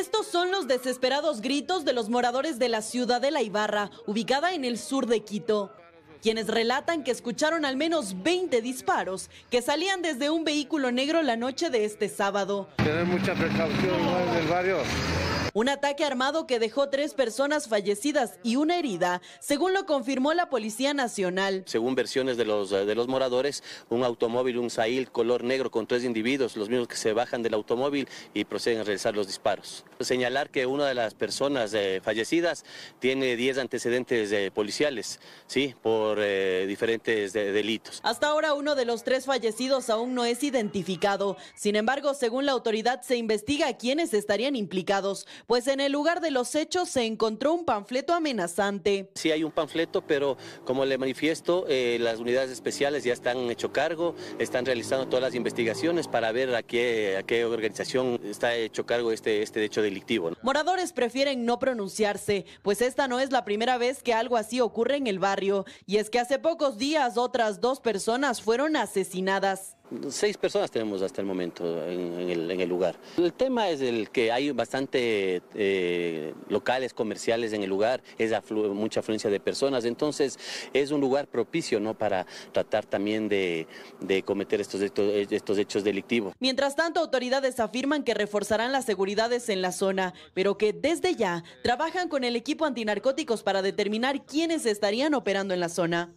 Estos son los desesperados gritos de los moradores de la ciudad de La Ibarra, ubicada en el sur de Quito, quienes relatan que escucharon al menos 20 disparos que salían desde un vehículo negro la noche de este sábado. mucha precaución barrio, un ataque armado que dejó tres personas fallecidas y una herida, según lo confirmó la Policía Nacional. Según versiones de los, eh, de los moradores, un automóvil, un Sail color negro con tres individuos, los mismos que se bajan del automóvil y proceden a realizar los disparos. Señalar que una de las personas eh, fallecidas tiene 10 antecedentes eh, policiales, ¿sí? Por diferentes delitos. Hasta ahora uno de los tres fallecidos aún no es identificado. Sin embargo, según la autoridad, se investiga quiénes estarían implicados pues en el lugar de los hechos se encontró un panfleto amenazante. Sí hay un panfleto, pero como le manifiesto, eh, las unidades especiales ya están hecho cargo, están realizando todas las investigaciones para ver a qué, a qué organización está hecho cargo este, este hecho delictivo. Moradores prefieren no pronunciarse, pues esta no es la primera vez que algo así ocurre en el barrio, y es que hace pocos días otras dos personas fueron asesinadas. Seis personas tenemos hasta el momento en, el, lugar. El tema es el que hay bastante eh, locales comerciales en el lugar, es mucha afluencia de personas, entonces es un lugar propicio ¿no? para tratar también de, cometer estos, estos hechos delictivos. Mientras tanto, autoridades afirman que reforzarán las seguridades en la zona, pero que desde ya trabajan con el equipo antinarcóticos para determinar quiénes estarían operando en la zona.